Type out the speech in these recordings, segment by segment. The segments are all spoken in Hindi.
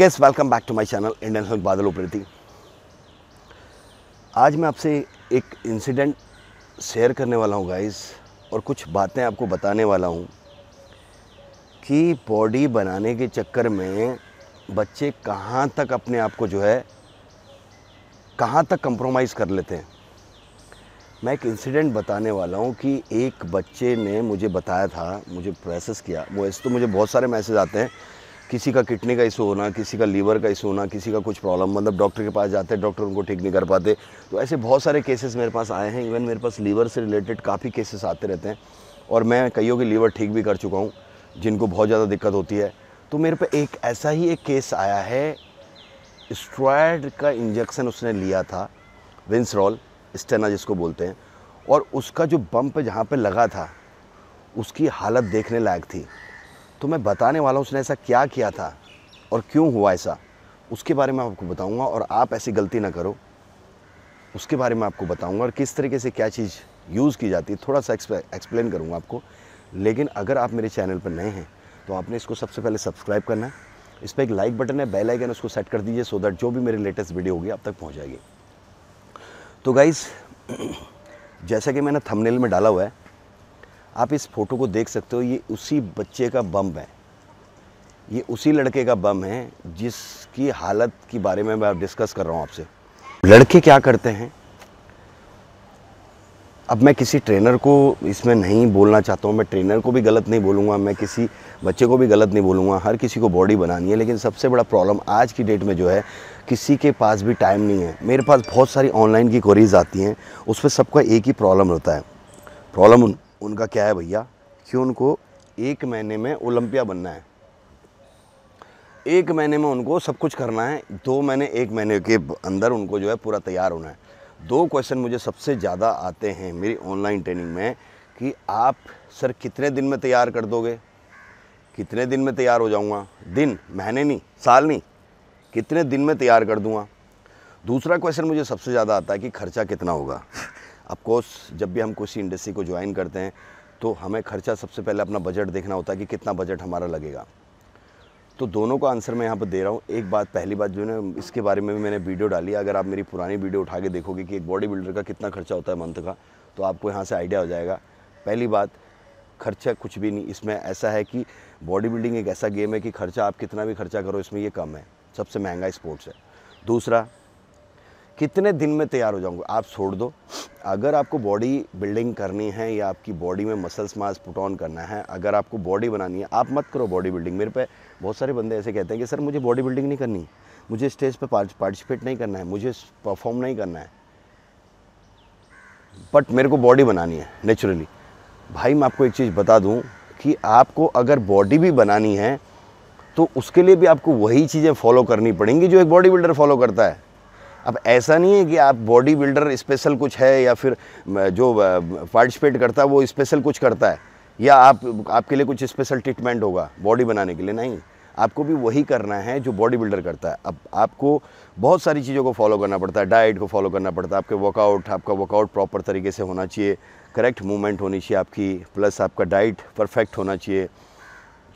hey welcome back to my channel Indian health Badal Upreti आज मैं आपसे एक इंसिडेंट शेयर करने वाला हूँ गाइस और कुछ बातें आपको बताने वाला हूं कि बॉडी बनाने के चक्कर में बच्चे कहाँ तक अपने आप को जो है कहाँ तक कंप्रोमाइज़ कर लेते हैं मैं एक इंसिडेंट बताने वाला हूँ कि एक बच्चे ने मुझे बताया था मुझे प्रोसेस किया ऐसे तो मुझे बहुत सारे मैसेज आते हैं किसी का किडनी का इशू होना किसी का लीवर का इशू होना किसी का कुछ प्रॉब्लम मतलब डॉक्टर के पास जाते हैं डॉक्टर उनको ठीक नहीं कर पाते तो ऐसे बहुत सारे केसेस मेरे पास आए हैं इवन मेरे पास लीवर से रिलेटेड काफ़ी केसेस आते रहते हैं और मैं कईयों के लीवर ठीक भी कर चुका हूँ जिनको बहुत ज़्यादा दिक्कत होती है तो मेरे पे एक ऐसा ही एक केस आया है स्ट्रॉयड का इंजेक्शन उसने लिया था विंसरॉल स्टेना जिसको बोलते हैं और उसका जो बम्प जहाँ पर लगा था उसकी हालत देखने लायक थी तो मैं बताने वाला हूँ उसने ऐसा क्या किया था और क्यों हुआ ऐसा उसके बारे में आपको बताऊँगा और आप ऐसी गलती ना करो उसके बारे में आपको बताऊँगा और किस तरीके से क्या चीज़ यूज़ की जाती है थोड़ा सा एक्सप्लेन करूँगा आपको लेकिन अगर आप मेरे चैनल पर नए हैं तो आपने इसको सबसे पहले सब्सक्राइब करना है इस पर एक लाइक बटन है बेल आइकन उसको सेट कर दीजिए सो दैट जो भी मेरी लेटेस्ट वीडियो होगी आप तक पहुँच जाएगी तो गाइज़ जैसा कि मैंने थंबनेल में डाला हुआ है आप इस फ़ोटो को देख सकते हो ये उसी बच्चे का बम है ये उसी लड़के का बम है जिसकी हालत के बारे में मैं डिस्कस कर रहा हूँ आपसे लड़के क्या करते हैं अब मैं किसी ट्रेनर को इसमें नहीं बोलना चाहता हूँ मैं ट्रेनर को भी गलत नहीं बोलूँगा मैं किसी बच्चे को भी गलत नहीं बोलूँगा हर किसी को बॉडी बनानी है लेकिन सबसे बड़ा प्रॉब्लम आज की डेट में जो है किसी के पास भी टाइम नहीं है मेरे पास बहुत सारी ऑनलाइन की क्वेरीज आती हैं उस पर सबका एक ही प्रॉब्लम होता है प्रॉब्लम उनका क्या है भैया कि उनको एक महीने में ओलंपिया बनना है एक महीने में उनको सब कुछ करना है दो महीने एक महीने के अंदर उनको जो है पूरा तैयार होना है दो क्वेश्चन मुझे सबसे ज़्यादा आते हैं मेरी ऑनलाइन ट्रेनिंग में कि आप सर कितने दिन में तैयार कर दोगे कितने दिन में तैयार हो जाऊंगा दिन महीने नहीं साल नहीं कितने दिन में तैयार कर दूंगा दूसरा क्वेश्चन मुझे सबसे ज़्यादा आता है कि खर्चा कितना होगा अफकोर्स जब भी हम किसी इंडस्ट्री को ज्वाइन करते हैं तो हमें खर्चा सबसे पहले अपना बजट देखना होता है कि कितना बजट हमारा लगेगा तो दोनों का आंसर मैं यहाँ पर दे रहा हूँ एक बात पहली बात जो है इसके बारे में भी मैंने वीडियो डाली अगर आप मेरी पुरानी वीडियो उठा के देखोगे कि एक बॉडी बिल्डर का कितना खर्चा होता है मंथ का तो आपको यहाँ से आइडिया हो जाएगा पहली बात खर्चा कुछ भी नहीं इसमें ऐसा है कि बॉडी बिल्डिंग एक ऐसा गेम है कि खर्चा आप कितना भी खर्चा करो इसमें ये कम है सबसे महंगा स्पोर्ट्स है दूसरा कितने दिन में तैयार हो जाऊँगा आप छोड़ दो अगर आपको बॉडी बिल्डिंग करनी है या आपकी बॉडी में मसल्स मास पुट ऑन करना है अगर आपको बॉडी बनानी है आप मत करो बॉडी बिल्डिंग मेरे पे बहुत सारे बंदे ऐसे कहते हैं कि सर मुझे बॉडी बिल्डिंग नहीं करनी मुझे स्टेज पे पार्टिसिपेट नहीं करना है मुझे परफॉर्म नहीं करना है बट मेरे को बॉडी बनानी है नेचुरली भाई मैं आपको एक चीज़ बता दूँ कि आपको अगर बॉडी भी बनानी है तो उसके लिए भी आपको वही चीज़ें फॉलो करनी पड़ेंगी जो एक बॉडी बिल्डर फॉलो करता है अब ऐसा नहीं है कि आप बॉडी बिल्डर स्पेशल कुछ है या फिर जो पार्टिसिपेट करता है वो स्पेशल कुछ करता है या आप आपके लिए कुछ स्पेशल ट्रीटमेंट होगा बॉडी बनाने के लिए नहीं आपको भी वही करना है जो बॉडी बिल्डर करता है अब आपको बहुत सारी चीज़ों को फॉलो करना पड़ता है डाइट को फॉलो करना पड़ता है आपके वर्कआउट आपका वर्कआउट प्रॉपर तरीके से होना चाहिए करेक्ट मूवमेंट होनी चाहिए आपकी प्लस आपका डाइट परफेक्ट होना चाहिए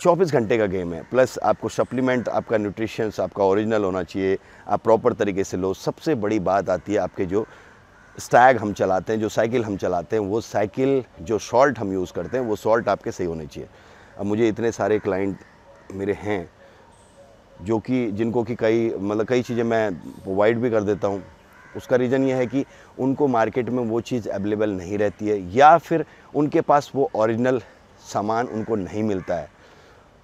चौबीस घंटे का गेम है प्लस आपको सप्लीमेंट आपका न्यूट्रिशंस आपका ओरिजिनल होना चाहिए आप प्रॉपर तरीके से लो सबसे बड़ी बात आती है आपके जो स्टैग हम चलाते हैं जो साइकिल हम चलाते हैं वो साइकिल जो सॉल्ट हम यूज़ करते हैं वो सॉल्ट आपके सही होने चाहिए अब मुझे इतने सारे क्लाइंट मेरे हैं जो कि जिनको कि कई मतलब कई चीज़ें मैं प्रोवाइड भी कर देता हूँ उसका रीज़न ये है कि उनको मार्केट में वो चीज़ अवेलेबल नहीं रहती है या फिर उनके पास वो ओरिजिनल सामान उनको नहीं मिलता है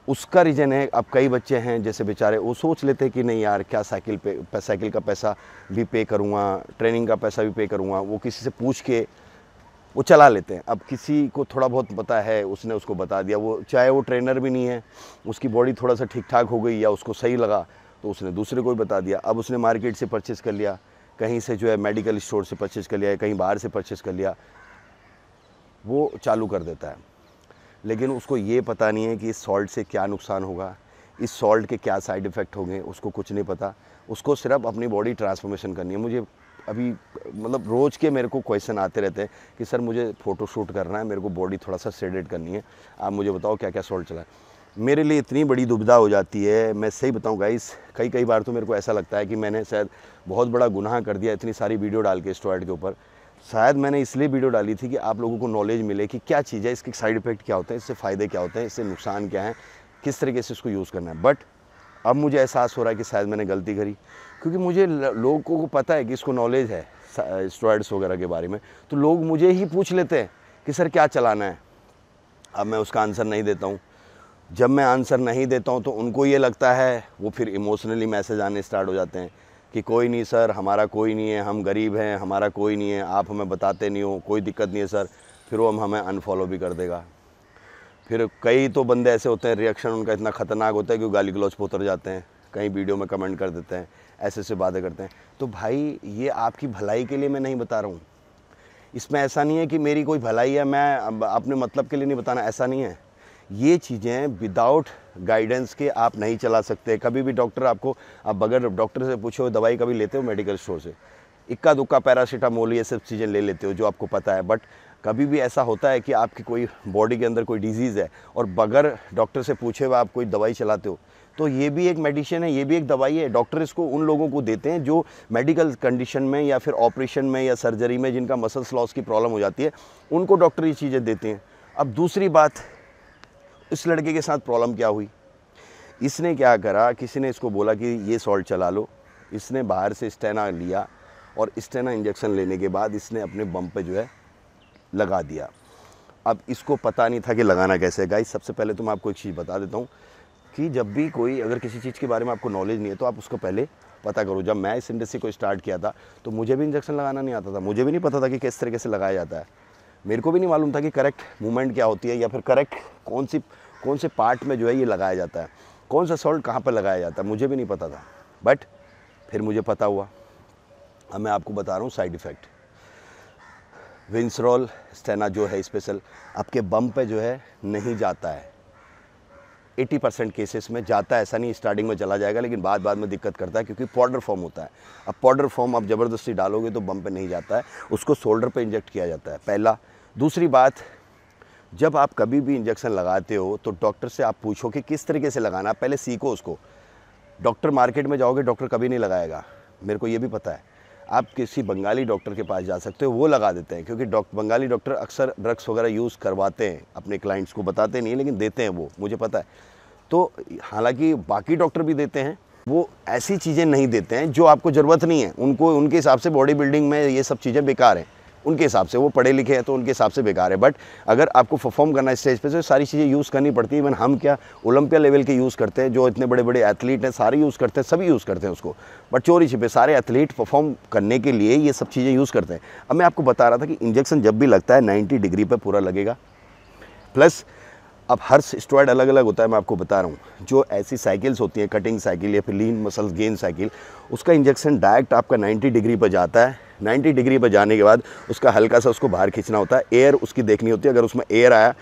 उसका रीज़न है अब कई बच्चे हैं जैसे बेचारे वो सोच लेते हैं कि नहीं यार क्या साइकिल पे साइकिल का पैसा भी पे करूँगा ट्रेनिंग का पैसा भी पे करूँगा वो किसी से पूछ के वो चला लेते हैं अब किसी को थोड़ा बहुत पता है उसने उसको बता दिया वो चाहे वो ट्रेनर भी नहीं है उसकी बॉडी थोड़ा सा ठीक ठाक हो गई या उसको सही लगा तो उसने दूसरे को भी बता दिया अब उसने मार्केट से परचेज़ कर लिया कहीं से जो है मेडिकल स्टोर से परचेज़ कर लिया कहीं बाहर से परचेज़ कर लिया वो चालू कर देता है लेकिन उसको ये पता नहीं है कि इस सॉल्ट से क्या नुकसान होगा इस सॉल्ट के क्या साइड इफ़ेक्ट होंगे उसको कुछ नहीं पता उसको सिर्फ अपनी बॉडी ट्रांसफॉर्मेशन करनी है मुझे अभी मतलब रोज़ के मेरे को क्वेश्चन आते रहते हैं कि सर मुझे फ़ोटो शूट करना है मेरे को बॉडी थोड़ा सा सेडेट करनी है आप मुझे बताओ क्या क्या सॉल्ट चला मेरे लिए इतनी बड़ी दुविधा हो जाती है मैं सही बताऊं गाइस कई कई बार तो मेरे को ऐसा लगता है कि मैंने शायद बहुत बड़ा गुनाह कर दिया इतनी सारी वीडियो डाल के स्टॉयड के ऊपर शायद मैंने इसलिए वीडियो डाली थी कि आप लोगों को नॉलेज मिले कि क्या चीज़ है इसके साइड इफेक्ट क्या होते हैं इससे फ़ायदे क्या होते हैं इससे नुकसान क्या है किस तरीके से इसको यूज़ करना है बट अब मुझे एहसास हो रहा है कि शायद मैंने गलती करी क्योंकि मुझे लोगों को पता है कि इसको नॉलेज है स्टोइड्स वगैरह के बारे में तो लोग मुझे ही पूछ लेते हैं कि सर क्या चलाना है अब मैं उसका आंसर नहीं देता हूँ जब मैं आंसर नहीं देता हूँ तो उनको ये लगता है वो फिर इमोशनली मैसेज आने स्टार्ट हो जाते हैं कि कोई नहीं सर हमारा कोई नहीं है हम गरीब हैं हमारा कोई नहीं है आप हमें बताते नहीं हो कोई दिक्कत नहीं है सर फिर वो हम हमें अनफॉलो भी कर देगा फिर कई तो बंदे ऐसे होते हैं रिएक्शन उनका इतना ख़तरनाक होता है कि वो गाली गलौज पर उतर जाते हैं कहीं वीडियो में कमेंट कर देते हैं ऐसे ऐसे बातें करते हैं तो भाई ये आपकी भलाई के लिए मैं नहीं बता रहा हूँ इसमें ऐसा नहीं है कि मेरी कोई भलाई है मैं अपने मतलब के लिए नहीं बताना ऐसा नहीं है ये चीज़ें विदाउट गाइडेंस के आप नहीं चला सकते कभी भी डॉक्टर आपको आप बगैर डॉक्टर से पूछो दवाई कभी लेते हो मेडिकल स्टोर से इक्का दुक्का पैरासीटामोल ये सब चीज़ें ले लेते हो जो आपको पता है बट कभी भी ऐसा होता है कि आपकी कोई बॉडी के अंदर कोई डिजीज़ है और बगैर डॉक्टर से पूछे हुए आप कोई दवाई चलाते हो तो ये भी एक मेडिसिन है ये भी एक दवाई है डॉक्टर इसको उन लोगों को देते हैं जो मेडिकल कंडीशन में या फिर ऑपरेशन में या सर्जरी में जिनका मसल्स लॉस की प्रॉब्लम हो जाती है उनको डॉक्टर ये चीज़ें देते हैं अब दूसरी बात इस लड़के के साथ प्रॉब्लम क्या हुई इसने क्या करा किसी ने इसको बोला कि ये सॉल्ट चला लो इसने बाहर से स्टेना लिया और स्टेना इंजेक्शन लेने के बाद इसने अपने बम पे जो है लगा दिया अब इसको पता नहीं था कि लगाना कैसे गाइस सबसे पहले तो मैं आपको एक चीज़ बता देता हूँ कि जब भी कोई अगर किसी चीज़ के बारे में आपको नॉलेज नहीं है तो आप उसको पहले पता करो जब मैं इस इंडस्ट्री को स्टार्ट किया था तो मुझे भी इंजेक्शन लगाना नहीं आता था मुझे भी नहीं पता था कि किस तरीके से लगाया जाता है मेरे को भी नहीं मालूम था कि करेक्ट मूवमेंट क्या होती है या फिर करेक्ट कौन सी कौन से पार्ट में जो है ये लगाया जाता है कौन सा सॉल्ट कहाँ पर लगाया जाता है मुझे भी नहीं पता था बट फिर मुझे पता हुआ अब मैं आपको बता रहा हूँ साइड इफ़ेक्ट विंसरॉल स्टेना जो है स्पेशल आपके बम पे जो है नहीं जाता है 80 परसेंट केसेस में जाता है ऐसा नहीं स्टार्टिंग में चला जाएगा लेकिन बाद बाद में दिक्कत करता है क्योंकि पाउडर फॉर्म होता है अब पाउडर फॉर्म आप ज़बरदस्ती डालोगे तो बम पे नहीं जाता है उसको शोल्डर पे इंजेक्ट किया जाता है पहला दूसरी बात जब आप कभी भी इंजेक्शन लगाते हो तो डॉक्टर से आप पूछो कि किस तरीके से लगाना आप पहले सीखो उसको डॉक्टर मार्केट में जाओगे डॉक्टर कभी नहीं लगाएगा मेरे को ये भी पता है आप किसी बंगाली डॉक्टर के पास जा सकते हो वो लगा देते हैं क्योंकि डॉक्ट बंगाली डॉक्टर अक्सर ड्रग्स वगैरह यूज़ करवाते हैं अपने क्लाइंट्स को बताते नहीं लेकिन देते हैं वो मुझे पता है तो हालांकि बाकी डॉक्टर भी देते हैं वो ऐसी चीज़ें नहीं देते हैं जो आपको ज़रूरत नहीं है उनको उनके हिसाब से बॉडी बिल्डिंग में ये सब चीज़ें बेकार हैं उनके हिसाब से वो पढ़े लिखे हैं तो उनके हिसाब से बेकार है बट अगर आपको परफॉर्म करना है स्टेज पे तो सारी चीज़ें यूज़ करनी पड़ती है इवन हम क्या ओलंपिया लेवल के यूज़ करते हैं जो इतने बड़े बड़े एथलीट हैं सारे यूज़ करते हैं सभी यूज़ करते हैं उसको बट चोरी छिपे सारे एथलीट परफॉर्म करने के लिए ये सब चीज़ें यूज़ करते हैं अब मैं आपको बता रहा था कि इंजेक्शन जब भी लगता है नाइन्टी डिग्री पर पूरा लगेगा प्लस अब हर स्टॉयड अलग अलग होता है मैं आपको बता रहा हूँ जो ऐसी साइकिल्स होती हैं कटिंग साइकिल या फिर लीन मसल्स गेन साइकिल उसका इंजेक्शन डायरेक्ट आपका 90 डिग्री पर जाता है 90 डिग्री पर जाने के बाद उसका हल्का सा उसको बाहर खींचना होता है एयर उसकी देखनी होती है अगर उसमें एयर आया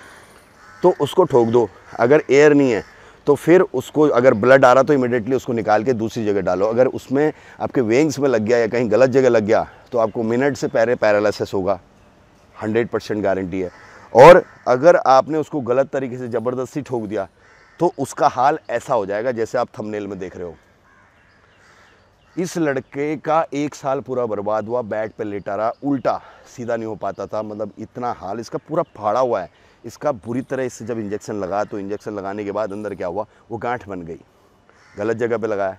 तो उसको ठोक दो अगर एयर नहीं है तो फिर उसको अगर ब्लड आ रहा तो इमिडिएटली उसको निकाल के दूसरी जगह डालो अगर उसमें आपके वेंग्स में लग गया या कहीं गलत जगह लग गया तो आपको मिनट से पहले पैरालसिस होगा हंड्रेड परसेंट गारंटी है और अगर आपने उसको गलत तरीके से ज़बरदस्ती ठोक दिया तो उसका हाल ऐसा हो जाएगा जैसे आप थंबनेल में देख रहे हो इस लड़के का एक साल पूरा बर्बाद हुआ बैट पर लेटा रहा उल्टा सीधा नहीं हो पाता था मतलब इतना हाल इसका पूरा फाड़ा हुआ है इसका बुरी तरह इससे जब इंजेक्शन लगा तो इंजेक्शन लगाने के बाद अंदर क्या हुआ वो गांठ बन गई गलत जगह पे लगाया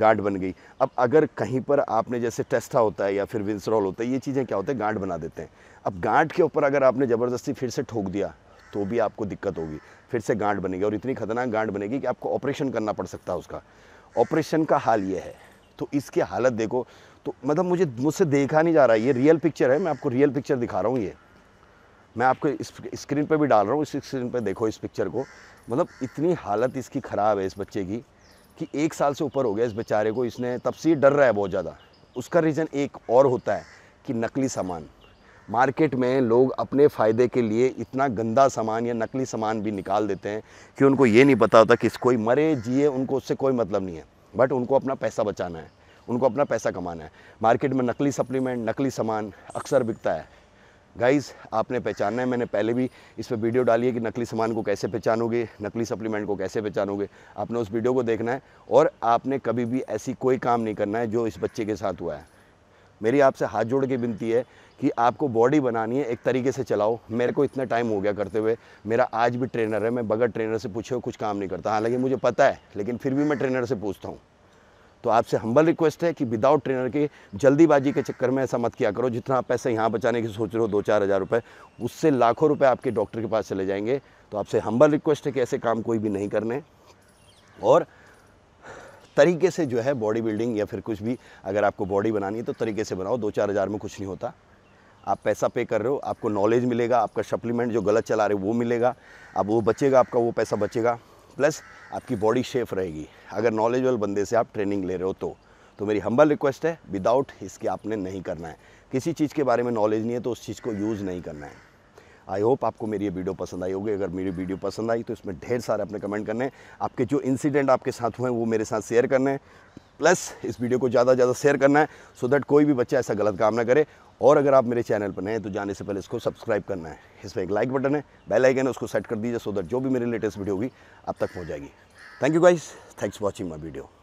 गार्ड बन गई अब अगर कहीं पर आपने जैसे टेस्टा होता है या फिर विंसरॉल होता है ये चीज़ें क्या होते हैं गांठ बना देते हैं अब गांठ के ऊपर अगर आपने ज़बरदस्ती फिर से ठोक दिया तो भी आपको दिक्कत होगी फिर से गांठ बनेगी और इतनी खतरनाक गांठ बनेगी कि आपको ऑपरेशन करना पड़ सकता है उसका ऑपरेशन का हाल ये है तो इसकी हालत देखो तो मतलब मुझे मुझसे देखा नहीं जा रहा है ये रियल पिक्चर है मैं आपको रियल पिक्चर दिखा रहा हूँ ये मैं आपको स्क्रीन पर भी डाल रहा हूँ इस स्क्रीन पर देखो इस पिक्चर को मतलब इतनी हालत इसकी ख़राब है इस बच्चे की कि एक साल से ऊपर हो गया इस बेचारे को इसने तब से डर रहा है बहुत ज़्यादा उसका रीज़न एक और होता है कि नकली सामान मार्केट में लोग अपने फ़ायदे के लिए इतना गंदा सामान या नकली सामान भी निकाल देते हैं कि उनको ये नहीं पता होता कि कोई मरे जिए उनको उससे कोई मतलब नहीं है बट उनको अपना पैसा बचाना है उनको अपना पैसा कमाना है मार्केट में नकली सप्लीमेंट नकली सामान अक्सर बिकता है गाइस आपने पहचानना है मैंने पहले भी इस पर वीडियो डाली है कि नकली सामान को कैसे पहचानोगे नकली सप्लीमेंट को कैसे पहचानोगे आपने उस वीडियो को देखना है और आपने कभी भी ऐसी कोई काम नहीं करना है जो इस बच्चे के साथ हुआ है मेरी आपसे हाथ जोड़ के विनती है कि आपको बॉडी बनानी है एक तरीके से चलाओ मेरे को इतना टाइम हो गया करते हुए मेरा आज भी ट्रेनर है मैं बगैर ट्रेनर से पूछे कुछ काम नहीं करता हालांकि मुझे पता है लेकिन फिर भी मैं ट्रेनर से पूछता हूँ तो आपसे हम्बल रिक्वेस्ट है कि विदाउट ट्रेनर के जल्दीबाजी के चक्कर में ऐसा मत किया करो जितना आप पैसे यहाँ बचाने की सोच रहे हो दो चार हज़ार रुपये उससे लाखों रुपये आपके डॉक्टर के पास चले जाएंगे तो आपसे हम्बल रिक्वेस्ट है कि ऐसे काम कोई भी नहीं करने और तरीके से जो है बॉडी बिल्डिंग या फिर कुछ भी अगर आपको बॉडी बनानी है तो तरीके से बनाओ दो चार हज़ार में कुछ नहीं होता आप पैसा पे कर रहे हो आपको नॉलेज मिलेगा आपका सप्लीमेंट जो गलत चला रहे हो वो मिलेगा अब वो बचेगा आपका वो पैसा बचेगा प्लस आपकी बॉडी शेफ रहेगी अगर नॉलेजबल बंदे से आप ट्रेनिंग ले रहे हो तो तो मेरी हम्बल रिक्वेस्ट है विदाउट इसके आपने नहीं करना है किसी चीज़ के बारे में नॉलेज नहीं है तो उस चीज़ को यूज़ नहीं करना है आई होप आपको मेरी ये वीडियो पसंद आई होगी अगर मेरी वीडियो पसंद आई तो इसमें ढेर सारे अपने कमेंट करने हैं आपके जो इंसिडेंट आपके साथ हुए हैं वो मेरे साथ शेयर करने हैं प्लस इस वीडियो को ज़्यादा से ज़्यादा शेयर करना है सो दैट कोई भी बच्चा ऐसा गलत काम ना करे और अगर आप मेरे चैनल पर नए हैं तो जाने से पहले इसको सब्सक्राइब करना है इस पर एक लाइक बटन है बेल आइकन है उसको सेट कर दीजिए सो दैट जो भी मेरी लेटेस्ट वीडियो होगी अब तक पहुँच जाएगी thank you guys thanks for watching my video